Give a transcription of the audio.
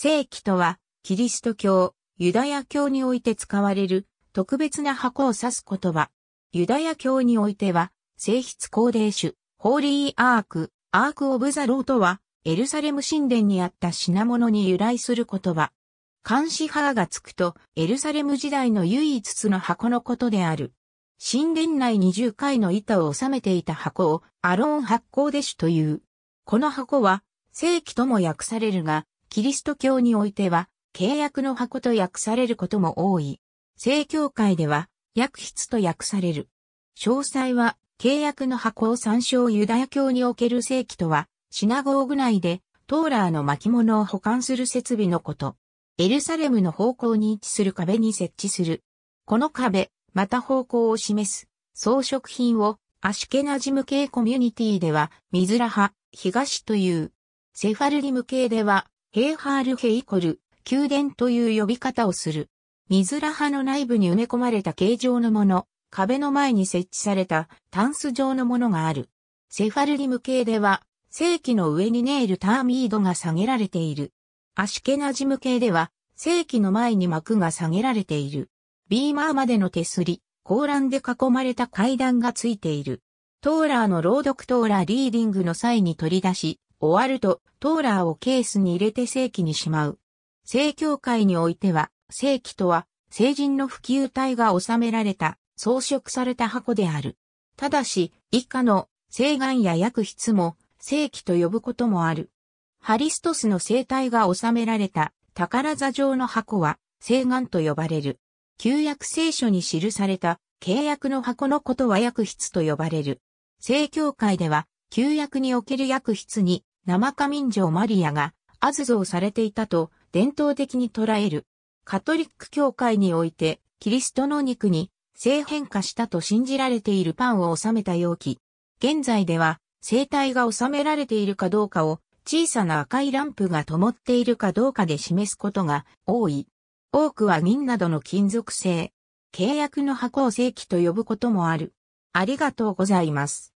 正規とは、キリスト教、ユダヤ教において使われる特別な箱を指す言葉。ユダヤ教においては、聖筆高齢種、ホーリーアーク、アーク・オブ・ザ・ローとは、エルサレム神殿にあった品物に由来する言葉。監視派がつくと、エルサレム時代の唯一つの箱のことである。神殿内二十回の板を収めていた箱をアローン発行弟子という。この箱は、聖規とも訳されるが、キリスト教においては、契約の箱と訳されることも多い。正教会では、薬筆と訳される。詳細は、契約の箱を参照ユダヤ教における正規とは、シナゴーグ内で、トーラーの巻物を保管する設備のこと。エルサレムの方向に位置する壁に設置する。この壁、また方向を示す、装飾品を、アシュケナジム系コミュニティでは、ミズラハ、東という。セファルリム系では、ヘーハールヘイコル、宮殿という呼び方をする。ミズラ派の内部に埋め込まれた形状のもの、壁の前に設置されたタンス状のものがある。セファルリム系では、正規の上にネイルターミードが下げられている。アシケナジム系では、正規の前に幕が下げられている。ビーマーまでの手すり、甲欄で囲まれた階段がついている。トーラーの朗読トーラーリーディングの際に取り出し、終わると、トーラーをケースに入れて正規にしまう。正教会においては、正規とは、聖人の普及体が収められた、装飾された箱である。ただし、以下の、聖眼や薬筆も、正規と呼ぶこともある。ハリストスの生体が収められた、宝座状の箱は、聖眼と呼ばれる。旧約聖書に記された、契約の箱のことは薬筆と呼ばれる。正教会では、旧約における薬筆に、生花民情マリアがアズゾ蔵されていたと伝統的に捉える。カトリック教会において、キリストの肉に性変化したと信じられているパンを収めた容器。現在では、生体が収められているかどうかを小さな赤いランプが灯っているかどうかで示すことが多い。多くは銀などの金属製。契約の箱を正規と呼ぶこともある。ありがとうございます。